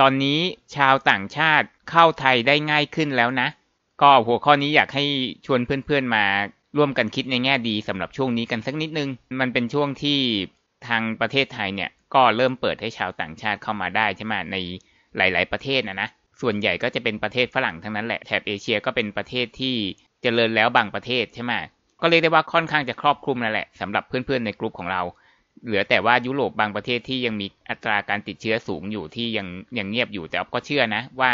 ตอนนี้ชาวต่างชาติเข้าไทยได้ง่ายขึ้นแล้วนะ ก็หัวข้อนี้อยากให้ชวนเพื่อนๆมา ร่วมกันคิดในแง่ดีสำหรับช่วงนี้กันสักนิดนึง มันเป็นช่วงที่ทางประเทศไทยเนี่ยก็เริ่มเปิดให้ชาวต่างชาติเข้ามาได้ใช่ไหมในหลาย ๆประเทศนะนะ ส่วนใหญ่ก็จะเป็นประเทศฝรั่งทั้งนั้นแหละ แถบเอเชียก็เป็นประเทศที่จเจริญแล้วบางประเทศใช่ไหมก็เรียกได้ว่าค่อนข้างจะครอบคลุมนั่นแหละสำหรับเพื่อนๆ ในกลุ่มของเราเหลือแต่ว่ายุโรปบางประเทศที่ยังมีอัตราการติดเชื้อสูงอยู่ที่ยังยังเงียบอยู่แต่ก็เชื่อนะ ว่า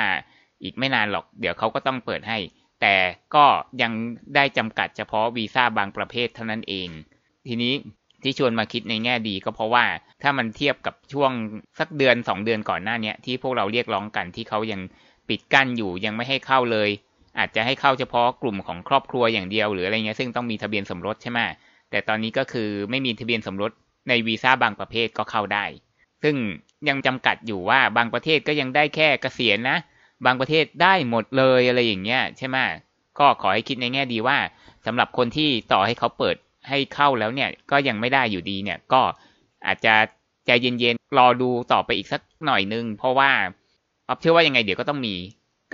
อีกไม่นานหรอกเดี๋ยวเขาก็ต้องเปิดให้ แต่ก็ยังได้จำกัดเฉพาะวีซ่าบางประเภทเท่านั้นเอง ทีนี้ที่ชวนมาคิดในแง่ดีก็เพราะว่าถ้ามันเทียบกับช่วงสักเดือน 2 เดือนก่อนหน้านี้ที่พวกเราเรียกร้องกันที่เขายังปิดกั้นอยู่ยังไม่ให้เข้าเลย อาจจะให้เข้าเฉพาะกลุ่มของครอบครัวอย่างเดียว หรืออะไรเงี้ยซึ่งต้องมีทะเบียนสมรสใช่ไหมแต่ตอนนี้ก็คือไม่มีทะเบียนสมรสในวีซ่าบางประเภทก็เข้าได้ ซึ่งยังจำกัดอยู่ว่าบางประเทศก็ยังได้แค่เกษียณนะ บางประเทศได้หมดเลยอะไรอย่างเงี้ยใช่ไหมก็ขอให้คิดในแง่ดีว่าสำหรับคนที่ต่อให้เขาเปิดให้เข้าแล้วเนี่ย ก็ยังไม่ได้อยู่ดีเนี่ย ก็อาจจะใจเย็นๆ รอดูต่อไปอีกสักหน่อยนึง เพราะว่าอับเชื่อว่ายังไงเดี๋ยวก็ต้องมี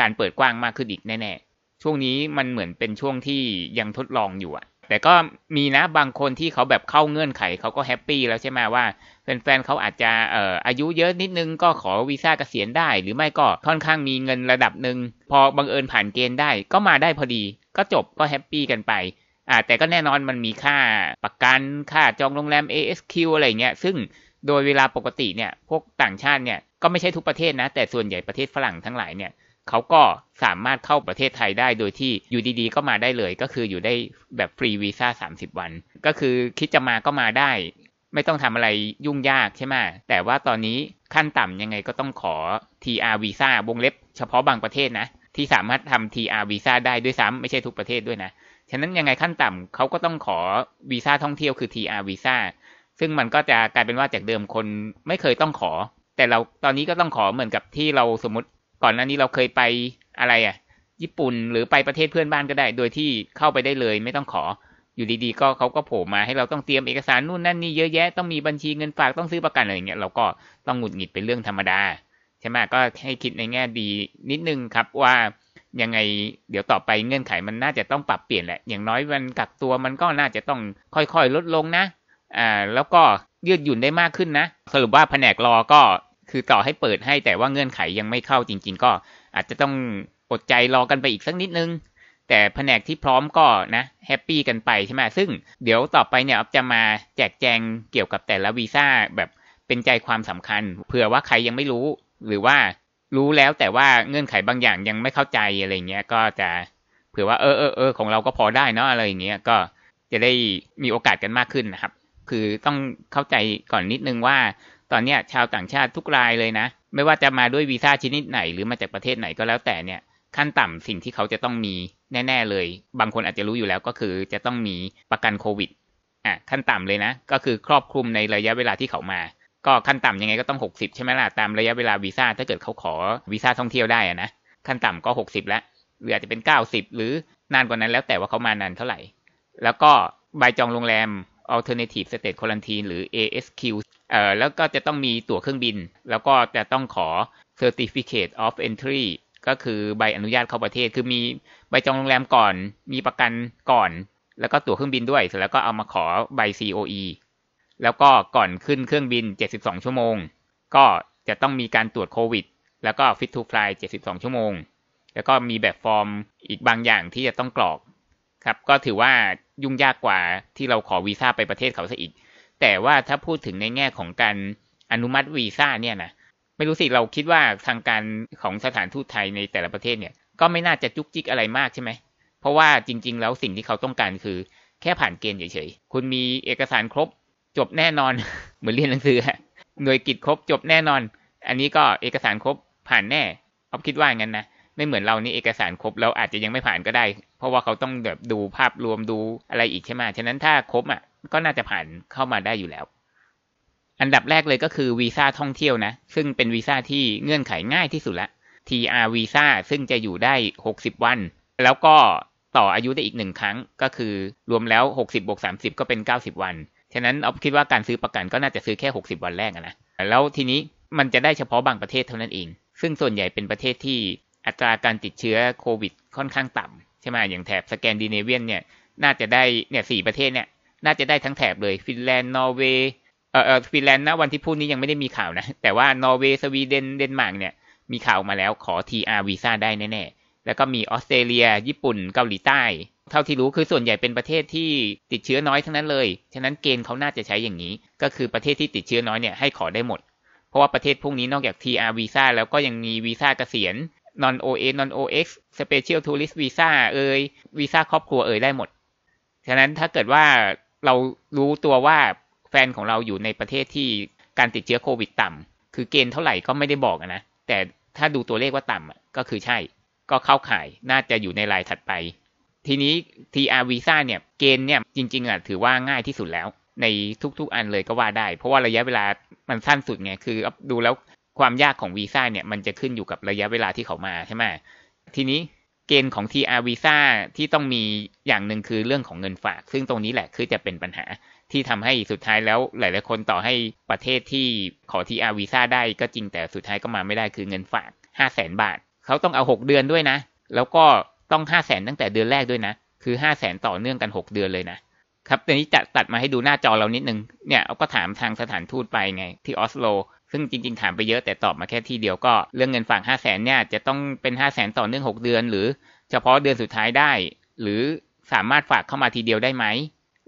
การเปิดกว้างมากขึ้นอีกแน่ๆ ช่วงนี้มันเหมือนเป็นช่วงที่ยังทดลองอยู่อะแต่ก็มีนะบางคนที่เขาแบบเข้าเงื่อนไขเขาก็แฮปปี้แล้วใช่ไหมว่า แฟนๆ เขาอาจจะเอ่ออายุเยอะนิดนึงก็ขอวีซ่าเกษียณได้ หรือไม่ก็ค่อนข้างมีเงินระดับหนึ่งพอบังเอิญผ่านเกณฑ์ได้ก็มาได้พอดีก็จบก็แฮปปี้กันไปอ่าแต่ก็แน่นอนมันมีค่าประกันค่าจองโรงแรม ASQ อะไรเงี้ยซึ่งโดยเวลาปกติเนี่ยพวกต่างชาติเนี่ยก็ไม่ใช่ทุกประเทศนะแต่ส่วนใหญ่ประเทศฝรั่งทั้งหลายเนี่ยเขาก็สามารถเข้าประเทศไทยได้โดยที่อยู่ดีๆก็มาได้เลยก็คืออยู่ได้แบบฟรีวีซ่า30 วัน ก็คือคิดจะมาก็มาได้ ไม่ต้องทำอะไรยุ่งยากใช่ไหมแต่ว่าตอนนี้ขั้นต่ำยังไงก็ต้องขอ TR วีซ่าวงเล็บ เฉพาะบางประเทศนะ ที่สามารถทำ TR วีซ่าได้ด้วยซ้ำไม่ใช่ทุกประเทศด้วยนะฉะนั้นยังไงขั้นต่ำเขาก็ต้องขอวีซ่าท่องเที่ยวคือ TR วีซ่าซึ่งมันก็จะกลายเป็นว่าจากเดิมคนไม่เคยต้องขอ แต่เราตอนนี้ก็ต้องขอเหมือนกับที่เราสมมติก่อนหน้านี้เราเคยไปอะไรอะ่ะ ญี่ปุ่นหรือไปประเทศเพื่อนบ้านก็ได้ โดยที่เข้าไปได้เลยไม่ต้องขอ อยู่ดีๆ ก็เขาก็โผล่มาให้เราต้องเตรียมเอกสารนู่นนั่นนี่เยอะแยะต้องมีบัญชีเงินฝากต้องซื้อประกันอะไรอย่างเงี้ยเราก็ต้องหงุดหงิดเป็นเรื่องธรรมดาใช่ไหมก็ให้คิดในแง่ดีนิดนึงครับว่า ยังไงเดี๋ยวต่อไปเงื่อนไขมันน่าจะต้องปรับเปลี่ยนแหละอย่างน้อยมันกักตัวมันก็น่าจะต้องค่อยๆลดลงนะอ่าแล้วก็ยืดหยุ่นได้มากขึ้นนะสรุปว่าแผนกรอก็คือต่อให้เปิดให้แต่ว่าเงื่อนไขยังไม่เข้าจริง ๆ ก็ อาจจะต้องอดใจรอกันไปอีกสักนิดนึง แต่แผนกที่พร้อมก็นะแฮปปี้กันไปใช่ไหมซึ่ง เดี๋ยวต่อไปเนี่ยอัจะมาแจกแจงเกี่ยวกับแต่ละวีซ่าแบบเป็นใจความสำคัญเผื่อว่าใครยังไม่รู้ หรือว่า รู้แล้วแต่ว่าเงื่อนไขบางอย่างยังไม่เข้าใจอะไรเงี้ยก็จะเผื่อว่าเออเออเออของเราก็พอได้เนาะอะไรเงี้ย ก็จะได้มีโอกาสกันมากขึ้นนะครับ คือต้องเข้าใจก่อนนิดนึงว่าตอนนี้ชาวต่างชาติทุกรายเลยนะ ไม่ว่าจะมาด้วยวีซ่าชนิดไหน หรือมาจากประเทศไหนก็แล้วแต่เนี่ยขั้นต่ำสิ่งที่เขาจะต้องมีแน่ ๆเลย บางคนอาจจะรู้อยู่แล้วก็คือจะต้องมีประกันโควิดอ่ะขั้นต่ำเลยนะ ก็คือครอบคลุมในระยะเวลาที่เขามา ก็ขั้นต่ำยังไงก็ต้อง 60 ใช่ไหมล่ะตามระยะเวลาวีซ่าถ้าเกิดเขาขอวีซ่าท่องเที่ยวได้อะนะขั้นต่ำก็ 60 แล้วหรืออาจจะเป็น 90 หรือนานกว่านั้นแล้วแต่ว่าเขามานานเท่าไหร่ แล้วก็ใบจองโรงแรม Alternative State Quarantine หรือ ASQ เอ่อแล้วก็จะต้องมีตั๋วเครื่องบิน แล้วก็จะต้องขอ Certificate of Entry ก็คือใบอนุญาตเข้าประเทศ คือมีใบจองโรงแรมก่อน มีประกันก่อน แล้วก็ตั๋วเครื่องบินด้วยเสร็จแล้วก็เอามาขอใบ COE แล้วก็ก่อนขึ้นเครื่องบิน 72 ชั่วโมง ก็จะต้องมีการตรวจโควิด แล้วก็ฟิตทูฟลาย 72 ชั่วโมง แล้วก็มีแบบฟอร์มอีกบางอย่างที่จะต้องกรอก ครับ ก็ถือว่ายุ่งยากกว่าที่เราขอวีซ่าไปประเทศเขาซะอีกแต่ว่าถ้าพูดถึงในแง่ของการอนุมัติวีซ่าเนี่ยนะไม่รู้สิเราคิดว่าทางการของสถานทูตไทยในแต่ละประเทศเนี่ยก็ไม่น่าจะจุกจิกอะไรมากใช่ไหมเพราะว่าจริงๆ แล้วสิ่งที่เขาต้องการคือแค่ผ่านเกณฑ์เฉยๆคุณมีเอกสารครบจบแน่นอนเหมือนเรียนหนังสือ หน่วยกิจครบจบแน่นอน อันนี้ก็เอกสารครบผ่านแน่เอาคิดว่าอย่างนั้นนะไม่เหมือนเรานี่เอกสารครบเราอาจจะยังไม่ผ่านก็ได้ เพราะว่าเขาต้องแบบดูภาพรวมดูอะไรอีกใช่ไหมฉะนั้นถ้าครบอ่ะก็น่าจะผ่านเข้ามาได้อยู่แล้ว อันดับแรกเลยก็คือวีซ่าท่องเที่ยวนะ ซึ่งเป็นวีซ่าที่เงื่อนไขง่ายที่สุดละ TR วีซ่าซึ่งจะอยู่ได้ 60 วัน แล้วก็ต่ออายุได้อีกหนึ่งครั้ง ก็คือรวมแล้ว 60บวก30ก็เป็น90วันฉะนั้นอ๊อฟคิดว่าการซื้อประกันก็น่าจะซื้อแค่60วันแรกนะแล้วทีนี้มันจะได้เฉพาะบางประเทศเท่านั้นเองซึ่งส่วนใหญ่เป็นประเทศที่อัตราการติดเชื้อโควิดค่อนข้างต่ำใช่ไหมอย่างแถบสแกนดิเนเวียนเนี่ย น่าจะได้เนี่ยสี่ประเทศเนี่ย น่าจะได้ทั้งแถบเลย ฟินแลนด์นอร์เวย์เออออฟินแลนด์นะวันที่พูดนี้ยังไม่ได้มีข่าวนะ แต่ว่านอร์เวย์สวีเดนเดนมาร์กเนี่ย มีข่าวมาแล้วขอ TR วีซ่าได้แน่ๆแล้วก็มีออสเตรเลีย ญี่ปุ่นเกาหลีใต้ เท่าที่รู้คือส่วนใหญ่เป็นประเทศที่ติดเชื้อน้อยทั้งนั้นเลย ฉะนั้นเกณฑ์เขาน่าจะใช้อย่างนี้ ก็คือประเทศที่ติดเชื้อน้อยเนี่ยให้ขอได้หมด เพราะว่าประเทศพวกนี้นอกจาก TR วีซ่าแล้วก็ยังมีวีซ่าเกษียณ non OS non OX special tourist visa เอ่ยวีซ่าครอบครัวเอ่ยได้หมด ฉะนั้นถ้าเกิดว่าเรารู้ตัวว่าแฟนของเราอยู่ในประเทศที่การติดเชื้อโควิดต่ำ คือเกณฑ์เท่าไหร่ก็ไม่ได้บอกนะ แต่ถ้าดูตัวเลขว่าต่ำก็คือใช่ ก็เข้าข่ายน่าจะอยู่ในรายถัดไป ทีนี้ TR visa เนี่ย เกณฑ์เนี่ยจริงๆอ่ะถือว่าง่ายที่สุดแล้ว ในทุกๆ อันเลยก็ว่าได้ เพราะว่าระยะเวลามันสั้นสุดไง คือดูแล้วความยากของวีซ่าเนี่ยมันจะขึ้นอยู่กับระยะเวลาที่เขามาใช่ไหม ทีนี้เกณฑ์ของ TR วีซ่าที่ต้องมีอย่างหนึ่งคือเรื่องของเงินฝาก ซึ่งตรงนี้แหละคือจะเป็นปัญหาที่ทำให้สุดท้ายแล้วหลายๆคนต่อให้ประเทศที่ขอ TR วีซ่าได้ก็จริงแต่สุดท้ายก็มาไม่ได้คือเงินฝาก 5 0 0แสนบาทเขาต้องเอา 6 เดือนด้วยนะ แล้วก็ต้อง 5 0 0แสนตั้งแต่เดือนแรกด้วยนะ คือ 5 0 0แสนต่อเนื่องกัน 6 เดือนเลยนะครับตอนนี้จะตัดมาให้ดูหน้าจอเรานิดนึงเนี่ยเขาก็ถามทางสถานทูตไปไงที่ออสโลซึ่งจริงๆถามไปเยอะแต่ตอบมาแค่ที่เดียวก็ เรื่องเงินฝาก5 0 0แสนเนี่ยจะต้องเป็น5 0 0แสนต่อเนื่อง 6 เดือน หรือเฉพาะเดือนสุดท้ายได้ หรือสามารถฝากเข้ามาทีเดียวได้ไหม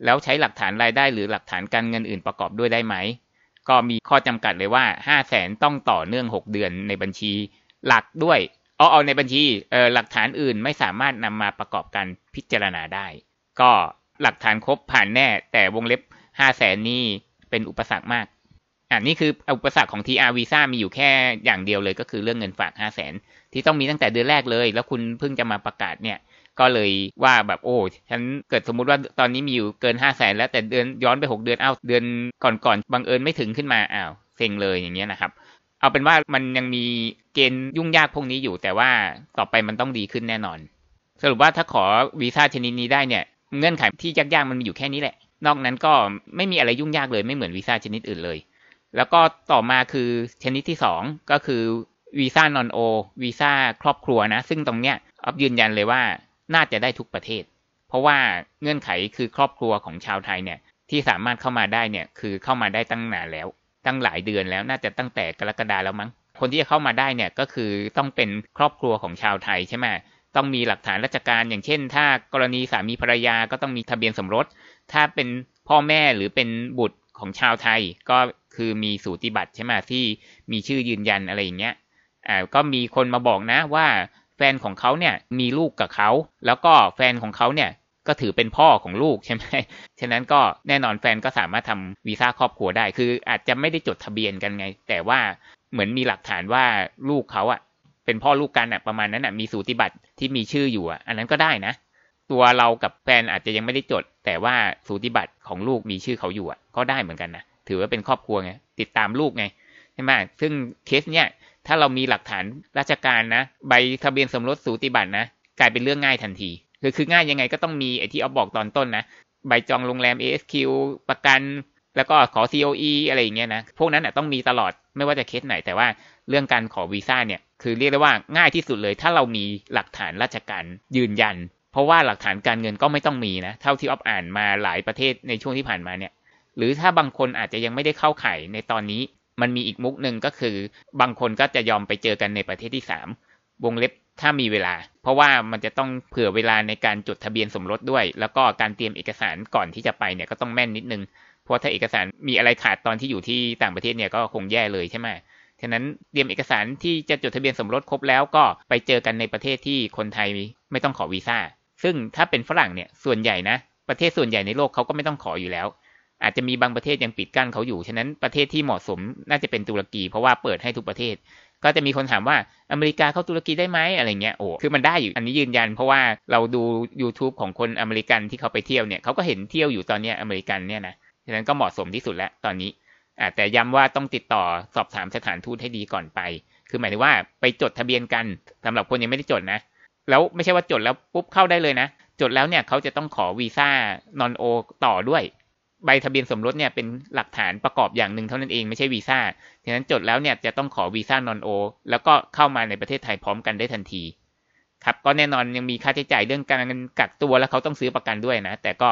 แล้วใช้หลักฐานรายได้หรือหลักฐานการเงินอื่นประกอบด้วยได้ไหมก็มีข้อจำกัดเลยว่า 5 0 0แสนต้องต่อเนื่อง 6 เดือนในบัญชี หลักด้วยเอาเอาในบัญชีเออหลักฐานอื่นไม่สามารถนำมาประกอบการพิจารณาได้ ก็หลักฐานครบผ่านแน่ แต่วงเล็บ 5 0 0แสนนี่เป็นอุปสรรคมากอันนี้คืออุปสรรคของ TR Visa มีอยู่แค่อย่างเดียวเลยก็คือเรื่องเงินฝาก 5 0 0 0 0นที่ต้องมีตั้งแต่เดือนแรกเลย แล้วคุณเพิ่งจะมาประกาศเนี่ย ก็เลยว่าแบบโอ้ฉันเกิดสมมุติว่าตอนนี้มีอยู่เกิน 5 0 0 0 0นแล้วแต่เดือนย้อนไป 6 เดือนเอาเดือนก่อนๆบังเอิญไม่ถึงขึ้นมาอ้าวเซ็งเลยอย่างเงี้ยนะครับ เอาเป็นว่ามันยังมีเกณฑ์ยุ่งยากพวกนี้อยู่ แต่ว่าต่อไปมันต้องดีขึ้นแน่นอน สรุปว่าถ้าขอวีซ่าชนิดนี้ได้เนี่ย เงื่อนไขที่ยากๆมันมีอยู่แค่นี้แหละ นอกนั้นก็ไม่มีอะไรยุ่งยากเลยไม่เหมือนวีซ่าชนิดอื่นเลยแล้วก็ต่อมาคือชนิดที่สองก็คือวีซ่านอนโอวีซ่า ครอบครัวนะ ซึ่งตรงเนี้ยอัพยืนยันเลยว่าน่าจะได้ทุกประเทศ เพราะว่าเงื่อนไขคือครอบครัวของชาวไทยเนี่ยที่สามารถเข้ามาได้เนี่ยคือเข้ามาได้ตั้งนานแล้วตั้งหลายเดือนแล้วน่าจะตั้งแต่กรกฎาแล้วมั้ง คนที่จะเข้ามาได้เนี่ยก็คือต้องเป็นครอบครัวของชาวไทยใช่ไหมต้องมีหลักฐานราชการอย่างเช่นถ้ากรณีสามีภรรยาก็ต้องมีทะเบียนสมรส ถ้าเป็นพ่อแม่หรือเป็นบุตรของชาวไทยก็คือมีสูติบัตรใช่ไหมที่มีชื่อยืนยันอะไรอย่างเงี้ยอ่าก็มีคนมาบอกนะว่าแฟนของเขาเนี่ยมีลูกกับเขา แล้วก็แฟนของเขาเนี่ยก็ถือเป็นพ่อของลูกใช่ไหมฉะนั้นก็แน่นอนแฟนก็สามารถทำวีซ่าครอบครัวได้ คืออาจจะไม่ได้จดทะเบียนกันไง แต่ว่าเหมือนมีหลักฐานว่าลูกเขาอะเป็นพ่อลูกกันอะประมาณนั้นอะมีสูติบัตรที่มีชื่ออยู่อะอันนั้นก็ได้นะ ตัวเรากับแฟนอาจจะยังไม่ได้จด แต่ว่าสูติบัตรของลูกมีชื่อเขาอยู่อะก็ได้เหมือนกันนะถือว่าเป็นครอบครัวไงติดตามลูกไงใช่ไหมซึ่งเคสเนี้ยถ้าเรามีหลักฐานราชการนะใบทะเบียนสมรสสูติบัตรนะกลายเป็นเรื่องง่ายทันที คือคือ ง่ายยังไงก็ต้องมีไอที่ออาบอกตอนต้นนะใบจองโรงแรม ASQ ประกัน แล้วก็ขอ COE อะไรอย่างเงี้ยนะ พวกนั้นอ่ะต้องมีตลอดไม่ว่าจะเคสไหน แต่ว่าเรื่องการขอวีซ่าเนี่ยคือเรียกได้ว่าง่ายที่สุดเลยถ้าเรามีหลักฐานราชการยืนยัน เพราะว่าหลักฐานการเงินก็ไม่ต้องมีนะเท่าที่ออฟอ่านมาหลายประเทศในช่วงที่ผ่านมาเนี่ยหรือถ้าบางคนอาจจะยังไม่ได้เข้าไข่ในตอนนี้ มันมีอีกมุกหนึ่งก็คือบางคนก็จะยอมไปเจอกันในประเทศที่สามวงเล็บถ้ามีเวลา เพราะว่ามันจะต้องเผื่อเวลาในการจดทะเบียนสมรสด้วย แล้วก็การเตรียมเอกสารก่อนที่จะไปเนี่ยก็ต้องแม่นนิดนึง เพราะถ้าเอกสารมีอะไรขาดตอนที่อยู่ที่ต่างประเทศเนี่ยก็คงแย่เลยใช่ไหมฉะนั้นเตรียมเอกสารที่จะจดทะเบียนสมรสครบแล้วก็ไปเจอกันในประเทศที่คนไทยไม่ต้องขอวีซ่า ซึ่งถ้าเป็นฝรั่งเนี่ยส่วนใหญ่นะประเทศส่วนใหญ่ในโลกเขาก็ไม่ต้องขออยู่แล้วอาจจะมีบางประเทศยังปิดกั้นเขาอยู่ ฉะนั้นประเทศที่เหมาะสมน่าจะเป็นตุรกี เพราะว่าเปิดให้ทุกประเทศ ก็จะมีคนถามว่าอเมริกาเข้าตุรกีได้ไหมอะไรเงี้ย โอ้ คือมันได้อยู่อันนี้ยืนยัน เพราะว่าเราดู YouTube ของคนอเมริกันที่เขาไปเที่ยวเนี่ยเขาก็เห็นเที่ยวอยู่ตอนนี้อเมริกันเนี่ยนะ ฉะนั้นก็เหมาะสมที่สุดแล้วตอนนี้อแต่ย้ำว่าต้องติดต่อสอบถามสถานทูตให้ดีก่อนไป คือหมายถึงว่าไปจดทะเบียนกันสำหรับคนยังไม่ได้จดนะ แล้วไม่ใช่ว่าจดแล้วปุ๊บเข้าได้เลยนะ จดแล้วเนี่ยเขาจะต้องขอวีซ่านอนโอต่อด้วยใบทะเบียนสมรสเนี่ยเป็นหลักฐานประกอบอย่างหนึ่งเท่านั้นเองไม่ใช่วีซ่าฉะนั้นจดแล้วเนี่ยจะต้องขอวีซ่านอนโอแล้วก็เข้ามาในประเทศไทยพร้อมกันได้ทันที ครับก็แน่นอนยังมีค่าใช้จ่ายเรื่องการกักตัวแล้วเขาต้องซื้อประกันด้วยนะแต่ก็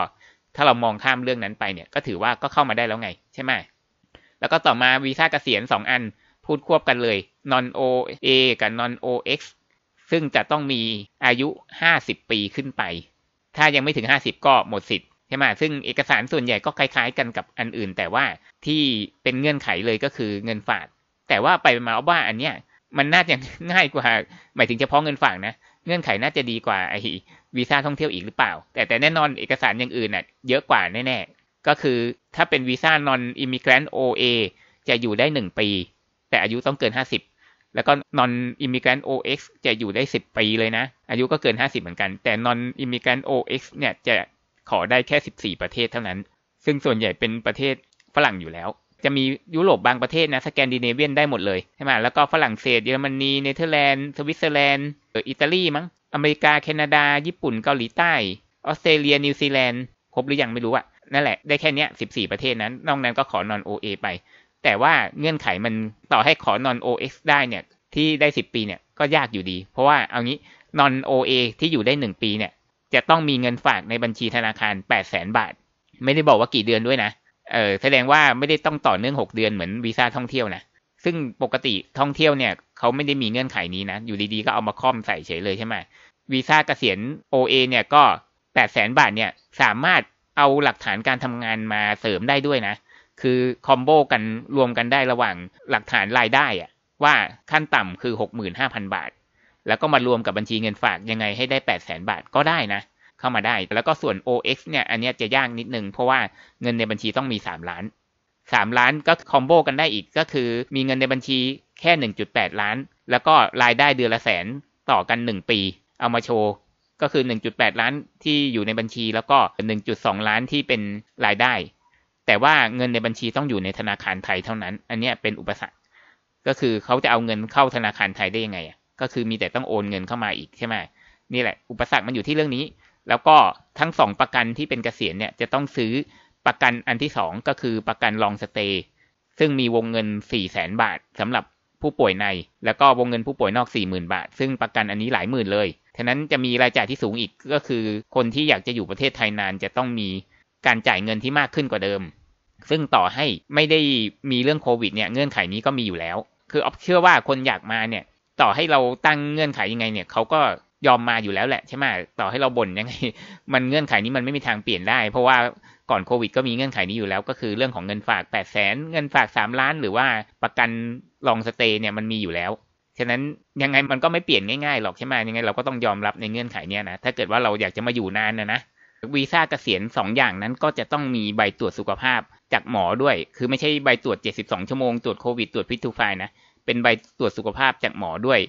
ถ้าเรามองข้ามเรื่องนั้นไปเนี่ย ก็ถือว่าก็เข้ามาได้แล้วไงใช่ไหมแล้วก็ต่อมาวีซ่าเกษียณ2อันพูดควบกันเลยนอนโอเอกับนนอโอเอ็กซ์ซึ่งจะต้องมีอายุ50ปีขึ้นไป ถ้ายังไม่ถึง50ก็หมดสิทธิใช่ไหมซึ่งเอกสารส่วนใหญ่ก็คล้ายๆกันกับอันอื่น แต่ว่าที่เป็นเงื่อนไขเลยก็คือเงินฝาก แต่ว่าไปมาว่าอันเนี้ยมันน่าจะง่ายกว่า หมายถึงเฉพาะเงินฝากนะ เงื่อนไขน่าจะดีกว่าไอวีซ่าท่องเที่ยวอีกหรือเปล่า แต่แต่แน่นอนเอกสารอย่างอื่นน่ะเยอะกว่าแน่ๆ ก็คือถ้าเป็นวีซ่านอนอิมิเกรนต์โอเอจะอยู่ได้หนึ่งปี แต่อายุต้องเกินห้าสิบแล้วก็นอนอิมิเกรนต์โอเอ็กซ์จะอยู่ได้สิบปีเลยนะ อายุก็เกินห้าสิบเหมือนกัน แต่นอนอิมิเกรนต์โอเอ็กซ์เนี่ยจะขอได้แค่ 14 ประเทศเท่านั้น ซึ่งส่วนใหญ่เป็นประเทศฝรั่งอยู่แล้ว จะมียุโรปบางประเทศนะ สแกนดิเนเวียนได้หมดเลยใช่ไหมแล้วก็ฝรั่งเศส เยอรมนี เนเธอร์แลนด์ สวิตเซอร์แลนด์ อิตาลีมั้ง อเมริกา แคนาดา ญี่ปุ่น เกาหลีใต้ ออสเตรเลีย นิวซีแลนด์ ครบ หรือยังไม่รู้อะนั่นแหละ ได้แค่นี้14 ประเทศนั้นนอกนั้นก็ขอนอนโเอไป แต่ว่าเงื่อนไขมันต่อให้ขอนอนโอ x ได้เนี่ยที่ได้ 10 ปีเนี่ยก็ยากอยู่ดี เพราะว่าเอางี้ นอนโเอที่อยู่ได้ 1 ปีเนี่ยจะต้องมีเงินฝากในบัญชีธนาคาร8ปดแสนบาท ไม่ได้บอกว่ากี่เดือนด้วยนะ เออแสดงว่าไม่ได้ต้องต่อเนื่องหกเดือนเหมือนวีซ่าท่องเที่ยวนะ ซึ่งปกติท่องเที่ยวเนี่ยเขาไม่ได้มีเงื่อนไขนี้นะ อยู่ดี ๆ ก็เอามาค่อมใส่เฉยเลยใช่ไหมวีซ่าเกษียณ OA เนี่ยก็แปดแสนบาทเนี่ย สามารถเอาหลักฐานการทำงานมาเสริมได้ด้วยนะ คือคอมโบกันรวมกันได้ระหว่างหลักฐานรายได้อะว่าขั้นต่ำคือหกหมื่นห้าพันบาทแล้วก็มารวมกับบัญชีเงินฝากยังไงให้ได้ 8 0 0แสนบาทก็ได้นะ เข้ามาได้แล้วก็ส่วน OX เนี่ย อันนี้จะยากนิดนึง เพราะว่าเงินในบัญชีต้องมี 3 ล้าน 3 ล้านก็คอมโบกันได้อีกก็คือมีเงินในบัญชีแค่ 1.8 ล้าน แล้วก็รายได้เดือนละแสนต่อกัน 1 ปีเอามาโชว์ ก็คือ 1.8 ล้านที่อยู่ในบัญชีแล้วก็ 1.2 ล้านที่เป็นรายได้ แต่ว่าเงินในบัญชีต้องอยู่ในธนาคารไทยเท่านั้น อันนี้เป็นอุปสรรคก็คือเขาจะเอาเงินเข้าธนาคารไทยได้ยังไงอะก็คือมีแต่ต้องโอนเงินเข้ามาอีกใช่ไหมนี่แหละอุปสรรคมันอยู่ที่เรื่องนี้ แล้วก็ทั้งสองประกันที่เป็นเกษียณเนี่ยจะต้องซื้อประกันอันที่สองก็คือประกันลองสเตย์ซึ่งมีวงเงินสี่แสนบาทสำหรับผู้ป่วยใน แล้วก็วงเงินผู้ป่วยนอก 40,000 บาท ซึ่งประกันอันนี้หลายหมื่นเลยทะนั้นจะมีรายจ่ายที่สูงอีกก็คือคนที่อยากจะอยู่ประเทศไทยนานจะต้องมีการจ่ายเงินที่มากขึ้นกว่าเดิมซึ่งต่อให้ไม่ได้มีเรื่องโควิดเนี่ยเงื่อนไขนี้ก็มีอยู่แล้วคือออเชื่อว่าคนอยากมาเนี่ยต่อให้เราตั้งเงื่อนไขยังไงเนี่ยเขาก็ยอมมาอยู่แล้วแหละใช่ไหมต่อให้เราบ่นยังไง มันเงื่อนไขนี้มันไม่มีทางเปลี่ยนได้เพราะว่าก่อนโควิดก็มีเงื่อนไขนี้อยู่แล้ว ก็คือเรื่องของเงินฝากแปดแสนเงินฝากสามล้านหรือว่าประกันลองสเตย์เนี่ยมันมีอยู่แล้วฉะนั้นยังไงมันก็ไม่เปลี่ยนง่ายๆหรอกใช่ไหมยังไงเราก็ต้องยอมรับในเงื่อนไขเนี้ยนะถ้าเกิดว่าเราอยากจะมาอยู่นานนะนะวีซ่าเกษียณสองอย่างนั้นก็จะต้องมีใบตรวจสุขภาพจากหมอด้วยคือไม่ใช่ใบตรวจ 72ชั่วโมงตรวจโควิดตรวจพิทูไฟนะเป็นใบตรวจสุขภาพจากหมอด้วย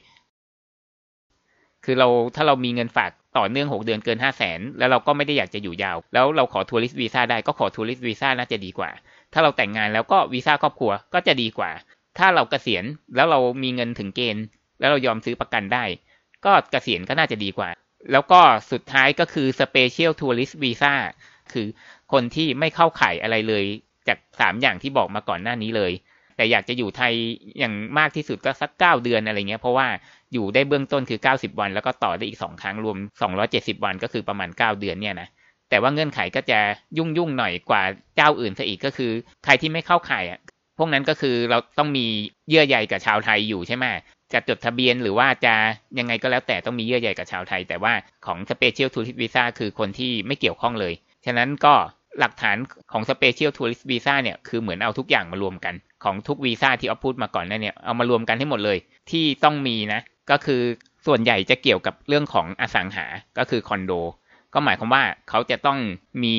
คือเราถ้าเรามีเงินฝากต่อเนื่องหกเดือนเกินห้าแสนแล้วเราก็ไม่ได้อยากจะอยู่ยาว แล้วเราขอทัวริสต์วีซ่าได้ก็ขอทัวริสต์วีซ่าน่าจะดีกว่า ถ้าเราแต่งงานแล้วก็วีซ่าครอบครัวก็จะดีกว่า ถ้าเราเกษียณแล้วเรามีเงินถึงเกณฑ์ แล้วเรายอมซื้อประกันได้ ก็เกษียณก็น่าจะดีกว่า แล้วก็สุดท้ายก็คือสเปเชียลทัวริสต์วีซ่าคือคนที่ไม่เข้าข่ายอะไรเลยจากสามอย่างที่บอกมาก่อนหน้านี้เลยแต่อยากจะอยู่ไทยอย่างมากที่สุดก็สักเก้าเดือนอะไรเงี้ย เพราะว่าอยู่ได้เบื้องต้นคือเก้าสิบวัน แล้วก็ต่อได้อีกสองครั้งรวมสองร้อยเจ็ดสิบวันก็คือประมาณเก้าเดือนเนี่ยนะแต่ว่าเงื่อนไขก็จะยุ่งยุ่งหน่อยกว่าเจ้าอื่นซะอีกก็คือใครที่ไม่เข้าข่ายอ่ะพวกนั้นก็คือเราต้องมีเยื่อใยกับชาวไทยอยู่ใช่ไหมจะจดทะเบียนหรือว่าจะยังไงก็แล้วแต่ต้องมีเยื่อใยกับชาวไทย แต่ว่าของสเปเชียลทูริสต์วีซ่าคือคนที่ไม่เกี่ยวข้องเลยฉะนั้นก็หลักฐานของ Special Tourist Visa เนี่ยคือเหมือนเอาทุกอย่างมารวมกันของทุกวีซ่าที่ออฟพูดมาก่อนนั่นเนี่ยเอามารวมกันให้หมดเลย ที่ต้องมีนะ ก็คือส่วนใหญ่จะเกี่ยวกับเรื่องของอสังหาก็คือคอนโดก็หมายความว่าเขาจะต้องมี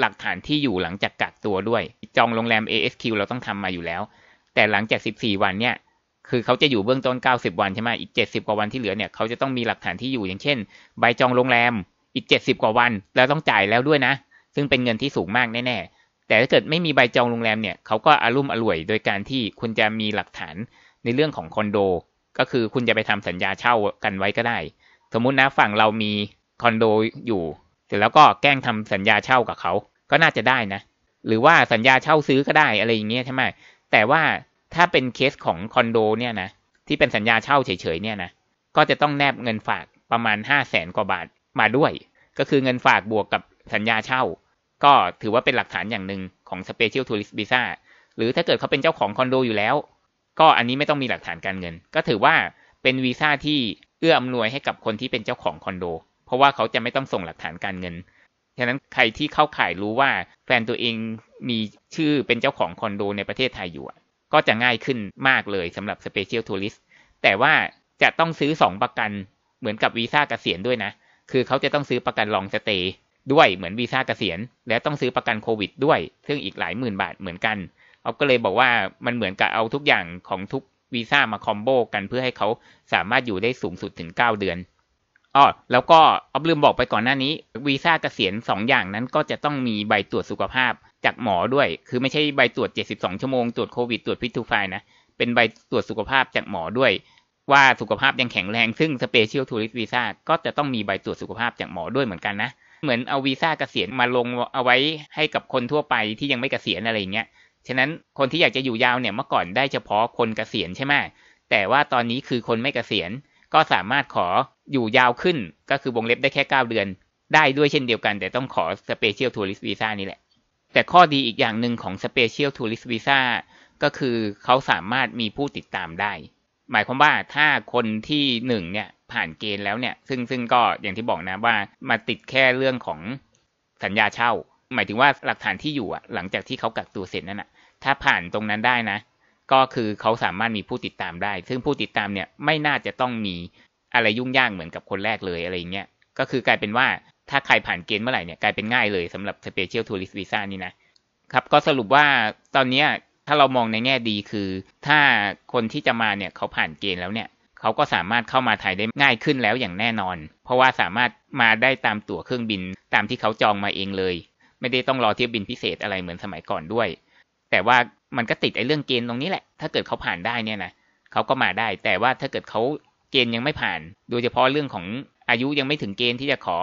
หลักฐานที่อยู่หลังจากกักตัวด้วยจองโรงแรม ASQ เราต้องทำมาอยู่แล้ว แต่หลังจาก 14 วันเนี่ยคือเขาจะอยู่เบื้องต้น 90 วันใช่ไหมอีก 70 กว่าวันที่เหลือเนี่ยเขาจะต้องมีหลักฐานที่อยู่อย่างเช่น ใบจองโรงแรมอีก 70 กว่าวัน แล้วต้องจ่ายแล้วด้วยนะซึ่งเป็นเงินที่สูงมากแน่ๆ แต่ถ้าเกิดไม่มีใบจองโรงแรมเนี่ย เขาก็อารุ่มอร่วยโดยการที่คุณจะมีหลักฐานในเรื่องของคอนโด ก็คือคุณจะไปทำสัญญาเช่ากันไว้ก็ได้ สมมุตินะฝั่งเรามีคอนโดอยู่เสร็จแล้วก็แกล้งทำสัญญาเช่ากับเขา ก็น่าจะได้นะ หรือว่าสัญญาเช่าซื้อก็ได้อะไรอย่างเงี้ยใช่ไหมแต่ว่าถ้าเป็นเคสของคอนโดเนี่ยนะ ที่เป็นสัญญาเช่าเฉยๆ เนี่ยนะ ก็จะต้องแนบเงินฝากประมาณ5 0 0แสนกว่าบาทมาด้วย ก็คือเงินฝากบวกกับสัญญาเช่าก็ถือว่าเป็นหลักฐานอย่างหนึ่งของ Special Tourist Visa หรือถ้าเกิดเขาเป็นเจ้าของคอนโดอยู่แล้ว ก็อันนี้ไม่ต้องมีหลักฐานการเงิน ก็ถือว่าเป็นวีซ่าที่เอื้ออำนวยให้กับคนที่เป็นเจ้าของคอนโดเพราะว่าเขาจะไม่ต้องส่งหลักฐานการเงินฉะนั้นใครที่เข้าข่ายรู้ว่า แฟนตัวเองมีชื่อเป็นเจ้าของคอนโดในประเทศไทยอยู่ก็จะง่ายขึ้นมากเลยสำหรับ Special Tourist แต่ว่าจะต้องซื้อ2ประกันเหมือนกับวีซ่ากเกษียณด้วยนะคือเขาจะต้องซื้อประกันลองสเตย์ด้วยเหมือนวีซ่าเกษียณและต้องซื้อประกันโควิดด้วย ซึ่งอีกหลายหมื่นบาทเหมือนกันเขาก็เลยบอกว่ามันเหมือนกับเอาทุกอย่างของทุกวีซ่ามา คอมโบกันเพื่อให้เขาสามารถอยู่ได้สูงสุดถึง 9 เดือนอ๋อแล้วก็ออลืมบอกไปก่อนหน้านี้วีซ่าเกษียณ 2 อย่างนั้นก็จะต้องมีใบตรวจสุขภาพจากหมอด้วย คือไม่ใช่ใบตรวจ 72 ชั่วโมงตรวจโควิดตรวจพิษทูไฟนะเป็นใบตรวจสุขภาพจากหมอด้วย ว่าสุขภาพยังแข็งแรง ซึ่งสเปเชียลทัวริสต์วีซ่าก็จะต้องมีใบตรวจสุขภาพจากหมอด้วยเหมือนกันนะเหมือนเอาวีซ่าเกษียณมาลงเอาไว้ให้กับคนทั่วไปที่ยังไม่เกษียณอะไรเงี้ย ฉะนั้นคนที่อยากจะอยู่ยาวเนี่ยเมื่อก่อนได้เฉพาะคนเกษียณใช่ไหมแต่ว่าตอนนี้คือคนไม่เกษียณ ก็สามารถขออยู่ยาวขึ้น ก็คือวงเล็บได้แค่ 9 เดือน ได้ด้วยเช่นเดียวกัน แต่ต้องขอสเปเชียลทัวริสต์วีซ่านี่แหละ แต่ข้อดีอีกอย่างหนึ่งของสเปเชียลทัวริสต์วีซ่าก็คือเขาสามารถมีผู้ติดตามได้ หมายความว่าถ้าคนที่หนึ่งเนี่ยผ่านเกณฑ์แล้วเนี่ยซึ่งซึ่งก็อย่างที่บอกนะว่ามาติดแค่เรื่องของสัญญาเช่า หมายถึงว่าหลักฐานที่อยู่อะหลังจากที่เขากักตัวเสร็จนั่นอะถ้าผ่านตรงนั้นได้นะ ก็คือเขาสามารถมีผู้ติดตามได้ ซึ่งผู้ติดตามเนี่ยไม่น่าจะต้องมีอะไรยุ่งยากเหมือนกับคนแรกเลยอะไรเงี้ยก็คือกลายเป็นว่าถ้าใครผ่านเกณฑ์เมื่อไหร่เนี่ยกลายเป็นง่ายเลยสำหรับสเปเชียลทัวริสต์วีซ่านี่นะครับก็สรุปว่าตอนนี้ถ้าเรามองในแง่ดีคือ ถ้าคนที่จะมาเนี่ยเขาผ่านเกณฑ์แล้วเนี่ยเขาก็สามารถเข้ามาไทยได้ง่ายขึ้นแล้วอย่างแน่นอน เพราะว่าสามารถมาได้ตามตั๋วเครื่องบินตามที่เขาจองมาเองเลย ไม่ได้ต้องรอเที่ยวบินพิเศษอะไรเหมือนสมัยก่อนด้วย แต่ว่ามันก็ติดไอ้เรื่องเกณฑ์ตรงนี้แหละ ถ้าเกิดเขาผ่านได้เนี่ยนะ เขาก็มาได้ แต่ว่าถ้าเกิดเขาเกณฑ์ยังไม่ผ่าน โดยเฉพาะเรื่องของอายุยังไม่ถึงเกณฑ์ที่จะขอ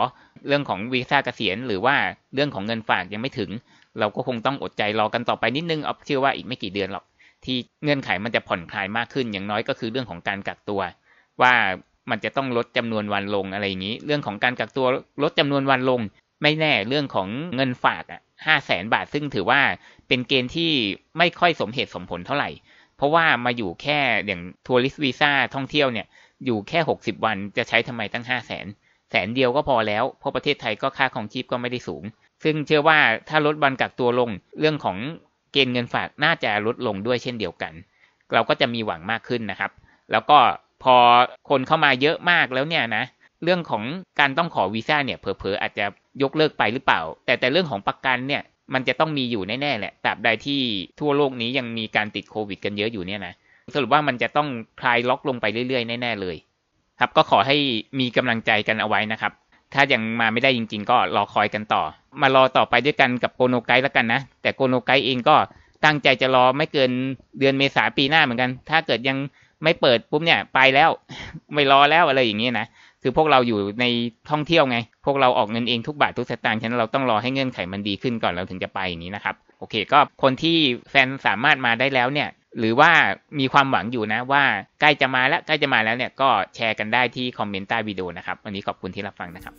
เรื่องของวีซ่าเกษียณ หรือว่าเรื่องของเงินฝากยังไม่ถึง เราก็คงต้องอดใจรอกันต่อไปนิดนึง เอาเชื่อว่าอีกไม่กี่เดือนหรอกที่เงื่อนไขมันจะผ่อนคลายมากขึ้นอย่างน้อยก็คือเรื่องของการกักตัว ว่ามันจะต้องลดจำนวนวันลงอะไรอย่างนี้ เรื่องของการกักตัวลดจำนวนวันลง ไม่แน่เรื่องของเงินฝากอ่ะห้าแสนบาท ซึ่งถือว่าเป็นเกณฑ์ที่ไม่ค่อยสมเหตุสมผลเท่าไหร่ เพราะว่ามาอยู่แค่อย่างทัวริสวีซ่าท่องเที่ยวเนี่ย อยู่แค่หกสิบวันจะใช้ทำไมตั้งห้าแสนแสนเดียวก็พอแล้วเพราะประเทศไทยก็ค่าของชีพก็ไม่ได้สูง ซึ่งเชื่อว่าถ้าลดวันกักตัวลงเรื่องของกณฑ์เงินฝากน่าจะลดลงด้วยเช่นเดียวกัน เราก็จะมีหวังมากขึ้นนะครับ แล้วก็พอคนเข้ามาเยอะมากแล้วเนี่ยนะ เรื่องของการต้องขอวีซ่าเนี่ยเผลอๆอาจจะยกเลิกไปหรือเปล่า แต่แต่เรื่องของประกันเนี่ยมันจะต้องมีอยู่แน่ๆแหละ ตราบใดที่ทั่วโลกนี้ยังมีการติดโควิด กันเยอะอยู่เนี่ยนะ สรุปว่ามันจะต้องคลายล็อกลงไปเรื่อยๆ แน่ๆเลย ครับ ก็ขอให้มีกำลังใจกันเอาไว้นะครับถ้ายังมาไม่ได้จริง ๆ ก็รอคอยกันต่อมารอต่อไปด้วยกันกับโกโนไกด์แล้วกันนะแต่โกโนไกด์เองก็ตั้งใจจะรอไม่เกินเดือนเมษาปีหน้าเหมือนกัน ถ้าเกิดยังไม่เปิดปุ๊บเนี่ยไปแล้ว ไม่รอแล้วอะไรอย่างนี้นะคือพวกเราอยู่ในท่องเที่ยวไง พวกเราออกเงินเองทุกบาททุกสตางค์ฉะนั้นเราต้องรอให้เงื่อนไขมันดีขึ้นก่อนเราถึงจะไปอย่างนี้นะครับโอเค ก็คนที่แฟนสามารถมาได้แล้วเนี่ย หรือว่ามีความหวังอยู่นะว่าใกล้จะมาแล้วใกล้จะมาแล้วเนี่ย ก็แชร์กันได้ที่คอมเมนต์ใต้วิดีโอนะครับ วันนี้ขอบคุณที่รับฟังนะครับ